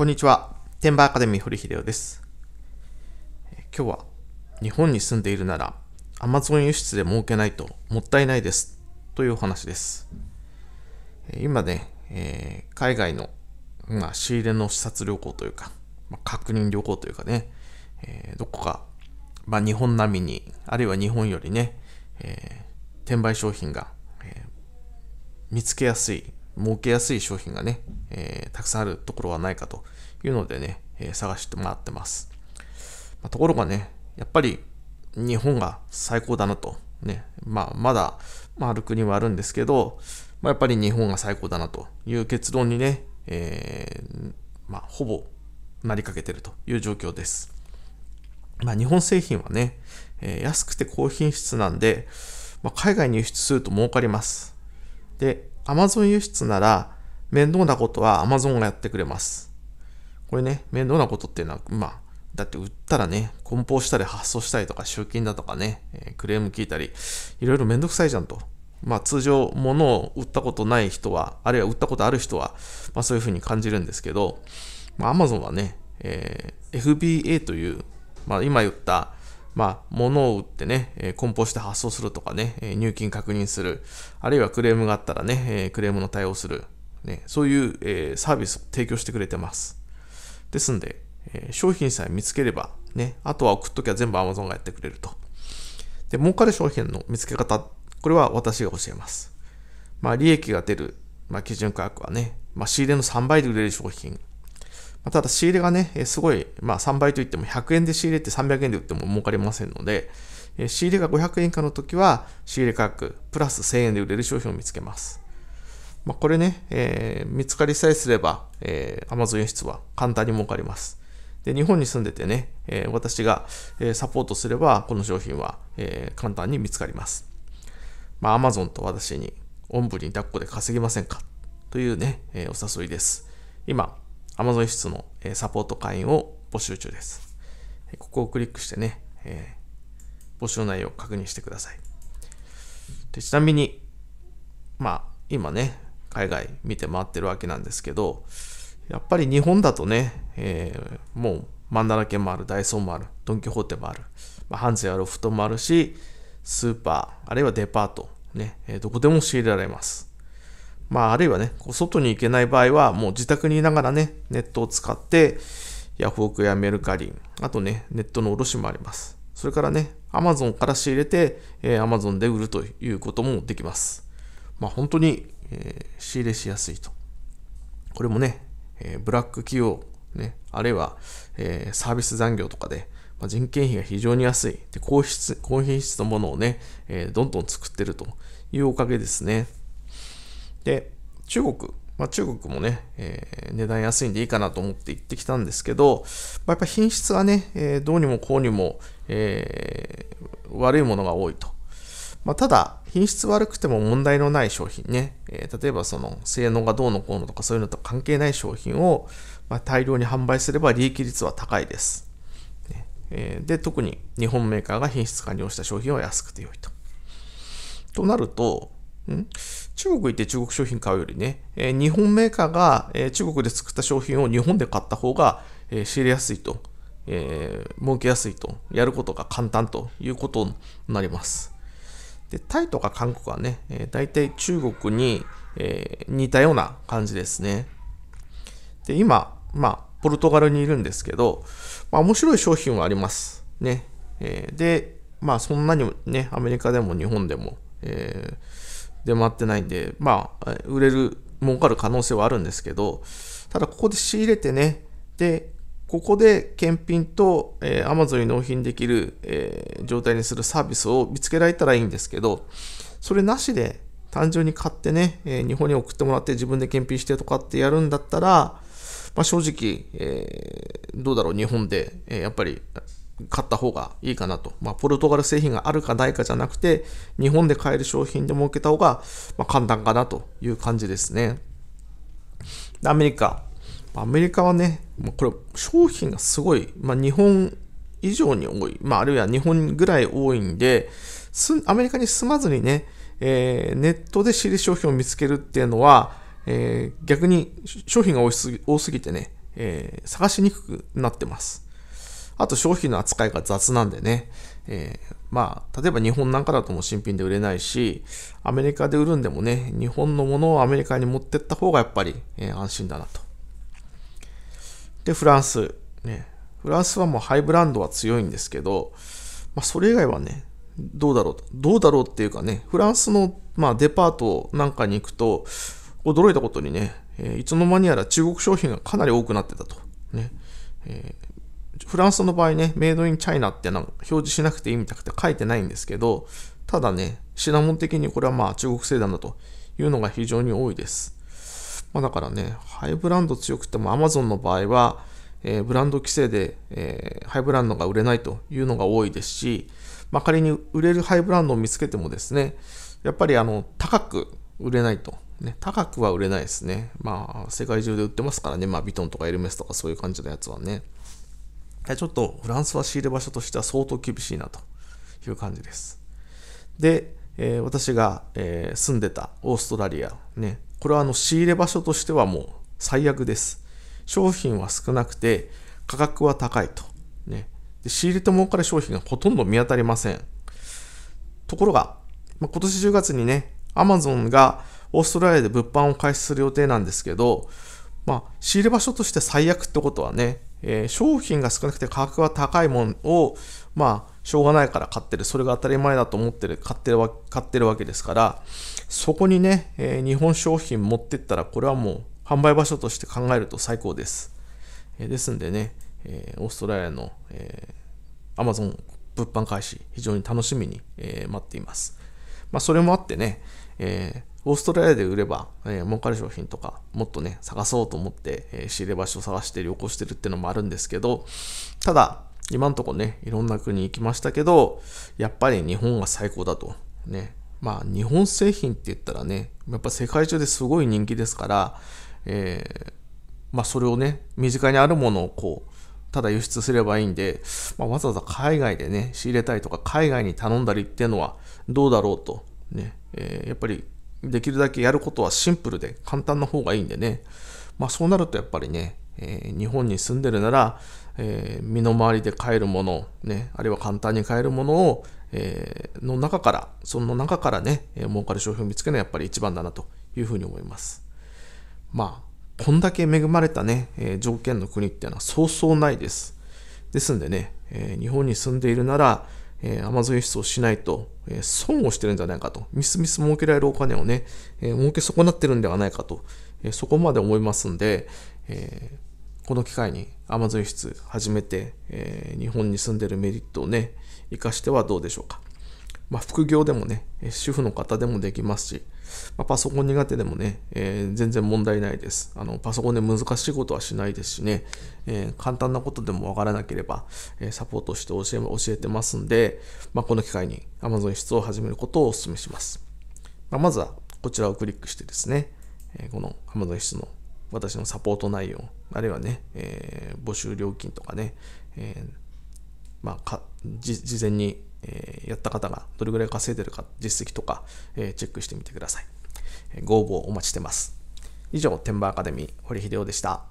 こんにちは。天馬アカデミー堀秀夫です。今日は、日本に住んでいるなら、Amazon 輸出で儲けないともったいないです。というお話です。今ね、えー、海外の、まあ、仕入れの視察旅行というか、まあ、確認旅行というかね、えー、どこか、まあ、日本並みに、あるいは日本よりね、えー、転売商品が、え見つけやすい儲けやすい商品がね、えー、たくさんあるところはないかというのでね、えー、探してもらってます。まあ、ところがね、やっぱり日本が最高だなと、ね、まあ、まだ、まあ、ある国はあるんですけど、まあ、やっぱり日本が最高だなという結論にね、えー、まあ、ほぼなりかけてるという状況です。まあ、日本製品はね、えー、安くて高品質なんで、まあ、海外に輸出すると儲かります。で、Amazon 輸出なら、面倒なことは Amazon がやってくれます。これね、面倒なことっていうのは、まあ、だって売ったらね、梱包したり発送したりとか、集金だとかね、えー、クレーム聞いたり、いろいろ面倒くさいじゃんと。まあ、通常、物を売ったことない人は、あるいは売ったことある人は、まあ、そういうふうに感じるんですけど、まあ、Amazon はね、えー、FBA という、まあ、今言ったまあ、物を売ってね、え梱包して発送するとかね、え入金確認する、あるいはクレームがあったらね、えクレームの対応する、ね、そういう、えサービスを提供してくれてます。ですんで、え商品さえ見つければ、ね、あとは送っときゃ全部 Amazon がやってくれると。で、儲かる商品の見つけ方、これは私が教えます。まあ、利益が出る、まあ、基準価格はね、まあ、仕入れの3倍で売れる商品、ただ仕入れがね、すごい、まあ3倍といっても100円で仕入れて300円で売っても儲かりませんので、仕入れが500円以下の時は仕入れ価格プラス1000円で売れる商品を見つけます。まあ、これね、えー、見つかりさえすれば、えー、Amazon 輸出は簡単に儲かります。で、日本に住んでてね、えー、私が、えサポートすれば、この商品は、え簡単に見つかります。まあ、Amazon と私に、おんぶに抱っこで稼ぎませんかというね、えお誘いです。今、Amazon 室のサポート会員を募集中です。ここをクリックしてね、えー、募集内容を確認してください。でちなみに、まあ、今ね、海外見て回ってるわけなんですけど、やっぱり日本だとね、えー、もうマンダラケもある、ダイソーもある、ドン・キホーテもある、まあ、ハンズやロフトもあるし、スーパー、あるいはデパート、ね、えどこでも仕入れられます。まあ、あるいはね、こう外に行けない場合は、もう自宅にいながらね、ネットを使って、ヤフオクやメルカリ、あとね、ネットの卸もあります。それからね、Amazon から仕入れて、えー、Amazon で売るということもできます。まあ、本当に、えー、仕入れしやすいと。これもね、えー、ブラック企業、ね、あるいは、えー、サービス残業とかで、まあ、人件費が非常に安い。で高高品質のものをね、えー、どんどん作ってるというおかげですね。で、中国、まあ、中国もね、えー、値段安いんでいいかなと思って行ってきたんですけど、まあ、やっぱ品質はね、えー、どうにもこうにも、えー、悪いものが多いと。まあ、ただ、品質悪くても問題のない商品ね、えー、例えばその性能がどうのこうのとかそういうのと関係ない商品を、まあ、大量に販売すれば利益率は高いです。えで、特に日本メーカーが品質完了した商品は安くて良いと。となると、ん中国行って中国商品買うよりね、え日本メーカーが、え中国で作った商品を日本で買った方が、え仕入れやすいと、えー、儲けやすいと、やることが簡単ということになります。でタイとか韓国はね、えー、大体中国に、えー、似たような感じですね。で、今、まあ、ポルトガルにいるんですけど、まあ、面白い商品はあります。ね。えー、で、まあ、そんなにね、アメリカでも日本でも、えー、出回ってないんで、まあ、売れる、儲かる可能性はあるんですけど、ただここで仕入れてね、で、ここで検品と、えー、Amazon に納品できる、えー、状態にするサービスを見つけられたらいいんですけど、それなしで単純に買ってね、えー、日本に送ってもらって自分で検品してとかってやるんだったら、まあ、正直、えー、どうだろう、日本で、えー、やっぱり買った方がいいかなと。まあ、ポルトガル製品があるかないかじゃなくて、日本で買える商品で儲けた方が、ま簡単かなという感じですね。アメリカ。アメリカはね、これ、商品がすごい、まあ、日本以上に多い、まあ、あるいは日本ぐらい多いんで、アメリカに住まずにね、えー、ネットで仕入れ商品を見つけるっていうのは、えー、逆に商品が多すぎてね、えー、探しにくくなってます。あと商品の扱いが雑なんでね、えー、まあ、例えば日本なんかだともう新品で売れないし、アメリカで売るんでもね、日本のものをアメリカに持ってった方がやっぱり、えー、安心だなと。で、フランス、ね。フランスはもうハイブランドは強いんですけど、まあ、それ以外はね、どうだろうと。どうだろうっていうかね、フランスの、まあ、デパートなんかに行くと、驚いたことにね、えー、いつの間にやら中国商品がかなり多くなってたと。ねえーフランスの場合ね、メイドインチャイナっての表示しなくていいみたくて書いてないんですけど、ただね、品物的にこれはまあ中国製なんだというのが非常に多いです。まあ、だからね、ハイブランド強くてもアマゾンの場合は、えー、ブランド規制で、えー、ハイブランドが売れないというのが多いですし、まあ、仮に売れるハイブランドを見つけてもですね、やっぱりあの高く売れないと。ね、高くは売れないですね。まあ、世界中で売ってますからね。まあ、ビトンとかエルメスとかそういう感じのやつはね。ちょっとフランスは仕入れ場所としては相当厳しいなという感じです。で、えー、私が、えー、住んでたオーストラリア、ね、これはあの仕入れ場所としてはもう最悪です。商品は少なくて価格は高いと。ね、で仕入れて儲かる商品がほとんど見当たりません。ところが、まあ、今年10月にね、Amazon がオーストラリアで物販を開始する予定なんですけど、まあ、仕入れ場所として最悪ってことはね、えー、商品が少なくて価格が高いものを、まあ、しょうがないから買ってる、それが当たり前だと思ってる、買ってるわ買ってるわけですから、そこにね、えー、日本商品持ってったら、これはもう販売場所として考えると最高です。えー、ですんでね、えー、オーストラリアの、えー、Amazon 物販開始、非常に楽しみに、えー、待っています。まあ、それもあってね、えーオーストラリアで売れば、えー、儲かる商品とか、もっとね、探そうと思って、えー、仕入れ場所を探して旅行してるっていうのもあるんですけど、ただ、今んとこね、いろんな国行きましたけど、やっぱり日本が最高だと。ね。まあ、日本製品って言ったらね、やっぱ世界中ですごい人気ですから、えー、まあ、それをね、身近にあるものをこう、ただ輸出すればいいんで、まあ、わざわざ海外でね、仕入れたりとか、海外に頼んだりっていうのはどうだろうと。ね。えー、やっぱりできるだけやることはシンプルで簡単な方がいいんでね、まあ、そうなるとやっぱりね、えー、日本に住んでるなら、えー、身の回りで買えるもの、ね、あるいは簡単に買えるものを、えー、の中から、その中からね、えー、儲かる商品を見つけるのはやっぱり一番だなというふうに思います。まあ、こんだけ恵まれたね、えー、条件の国っていうのはそうそうないです。ですんでね、えー、日本に住んでいるなら、えー、Amazon 輸出をしないと、えー、損をしてるんじゃないかと、みすみす儲けられるお金をね、えー、儲け損なってるんではないかと、えそこまで思いますんで、えこの機会に Amazon 輸出始めて、え日本に住んでるメリットをね、活かしてはどうでしょうか。まあ、副業でもね、主婦の方でもできますし、まあ、パソコン苦手でもね、えー、全然問題ないです。あのパソコンで難しいことはしないですしね、えー、簡単なことでもわからなければ、えー、サポートして教え教えてますんで、まあ、この機会に Amazon 室を始めることをお勧めします。まあ、まずはこちらをクリックしてですね、えこの Amazon 室の私のサポート内容、あるいはね、え募集料金とかね、えまあ、事前にえー、やった方がどれぐらい稼いでるか、実績とか、えー、チェックしてみてください。ご応募お待ちしてます。以上、天馬アカデミー、堀秀夫でした。